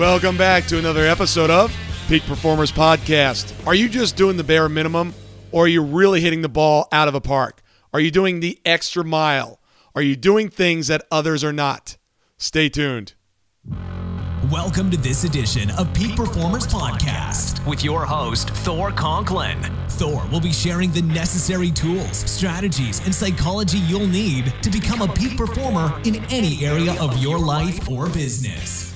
Welcome back to another episode of Peak Performers Podcast. Are you just doing the bare minimum or are you really hitting the ball out of a park? Are you doing the extra mile? Are you doing things that others are not? Stay tuned. Welcome to this edition of Peak, Peak Performers, Performers Podcast, Podcast with your host, Thor Conklin. Thor will be sharing the necessary tools, strategies, and psychology you'll need to become a peak performer in any area of your life or business.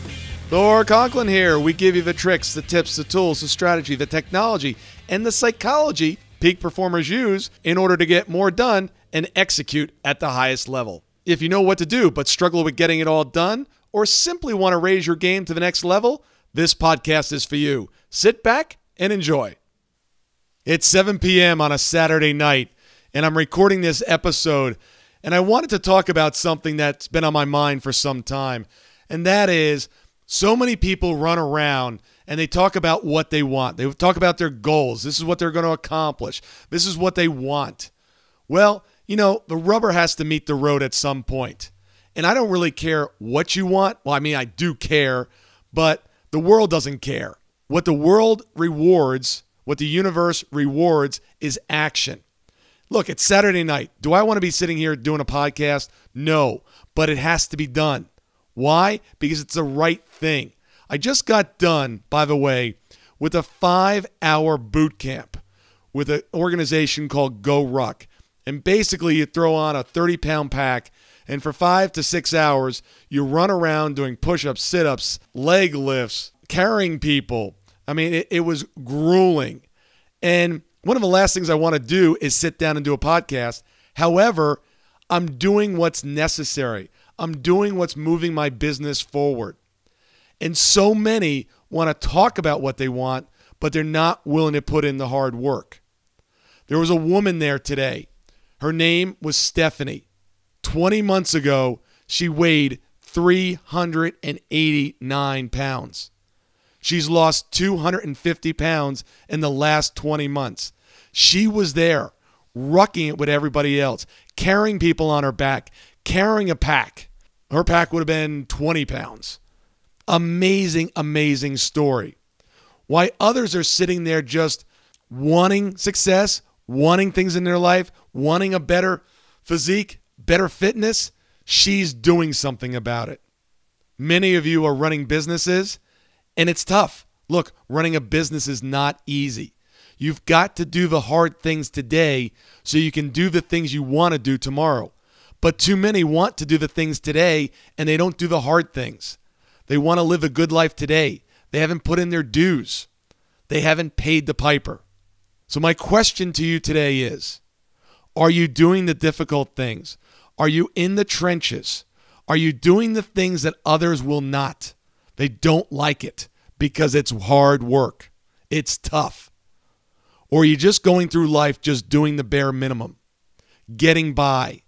Thor Conklin here. We give you the tricks, the tips, the tools, the strategy, the technology, and the psychology peak performers use in order to get more done and execute at the highest level. If you know what to do but struggle with getting it all done, or simply want to raise your game to the next level, this podcast is for you. Sit back and enjoy. It's 7 p.m. on a Saturday night, and I'm recording this episode, and I wanted to talk about something that's been on my mind for some time, and that is so many people run around and they talk about what they want. They talk about their goals. This is what they're going to accomplish. This is what they want. Well, you know, the rubber has to meet the road at some point. And I don't really care what you want. Well, I mean, I do care, but the world doesn't care. What the world rewards, what the universe rewards is action. Look, it's Saturday night. Do I want to be sitting here doing a podcast? No, but it has to be done. Why? Because it's the right thing. I just got done, by the way, with a five hour boot camp with an organization called Go Ruck. And basically, you throw on a 30 pound pack, and for five to six hours, you run around doing push ups, sit ups, leg lifts, carrying people. I mean, it, it was grueling. And one of the last things I want to do is sit down and do a podcast. However, I'm doing what's necessary. I'm doing what's moving my business forward. And so many want to talk about what they want, but they're not willing to put in the hard work. There was a woman there today. Her name was Stephanie. 20 months ago, she weighed 389 pounds. She's lost 250 pounds in the last 20 months. She was there, rucking it with everybody else carrying people on her back, carrying a pack. Her pack would have been 20 pounds. Amazing, amazing story. Why others are sitting there just wanting success, wanting things in their life, wanting a better physique, better fitness, she's doing something about it. Many of you are running businesses and it's tough. Look, running a business is not easy. You've got to do the hard things today so you can do the things you want to do tomorrow. But too many want to do the things today and they don't do the hard things. They want to live a good life today. They haven't put in their dues, they haven't paid the piper. So, my question to you today is Are you doing the difficult things? Are you in the trenches? Are you doing the things that others will not? They don't like it because it's hard work, it's tough. Or are you just going through life just doing the bare minimum, getting by?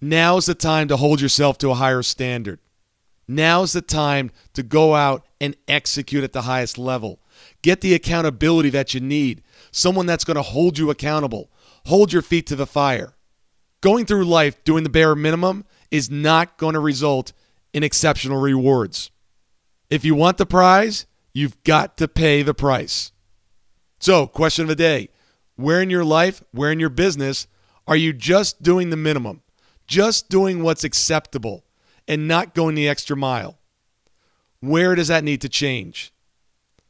Now's the time to hold yourself to a higher standard. Now's the time to go out and execute at the highest level. Get the accountability that you need, someone that's going to hold you accountable, hold your feet to the fire. Going through life doing the bare minimum is not going to result in exceptional rewards. If you want the prize, you've got to pay the price. So, question of the day where in your life, where in your business are you just doing the minimum, just doing what's acceptable, and not going the extra mile? Where does that need to change?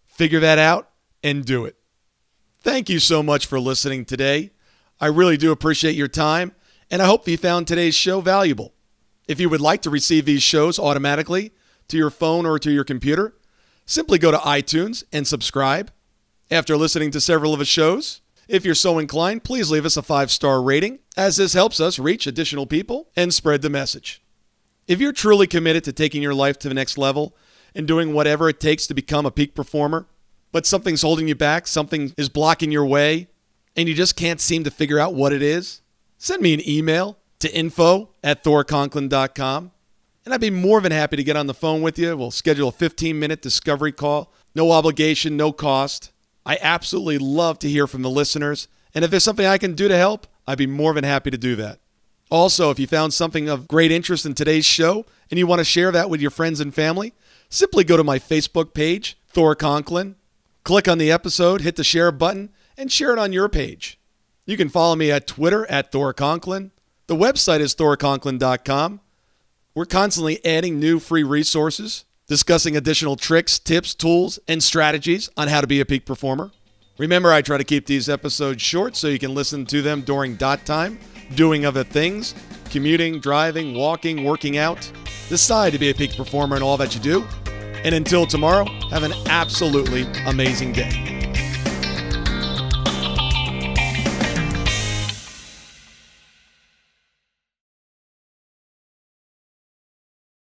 Figure that out and do it. Thank you so much for listening today. I really do appreciate your time, and I hope you found today's show valuable. If you would like to receive these shows automatically to your phone or to your computer, simply go to iTunes and subscribe after listening to several of his shows, if you're so inclined, please leave us a five star rating, as this helps us reach additional people and spread the message. If you're truly committed to taking your life to the next level and doing whatever it takes to become a peak performer, but something's holding you back, something is blocking your way, and you just can't seem to figure out what it is, send me an email to info at thorconklin.com. And I'd be more than happy to get on the phone with you. We'll schedule a 15 minute discovery call. No obligation, no cost. I absolutely love to hear from the listeners. And if there's something I can do to help, I'd be more than happy to do that. Also, if you found something of great interest in today's show and you want to share that with your friends and family, simply go to my Facebook page, Thor Conklin, click on the episode, hit the share button, and share it on your page. You can follow me at Twitter at Thor Conklin. The website is thorconklin.com. We're constantly adding new free resources discussing additional tricks, tips, tools, and strategies on how to be a peak performer. Remember, I try to keep these episodes short so you can listen to them during dot time, doing other things, commuting, driving, walking, working out. Decide to be a peak performer in all that you do. And until tomorrow, have an absolutely amazing day.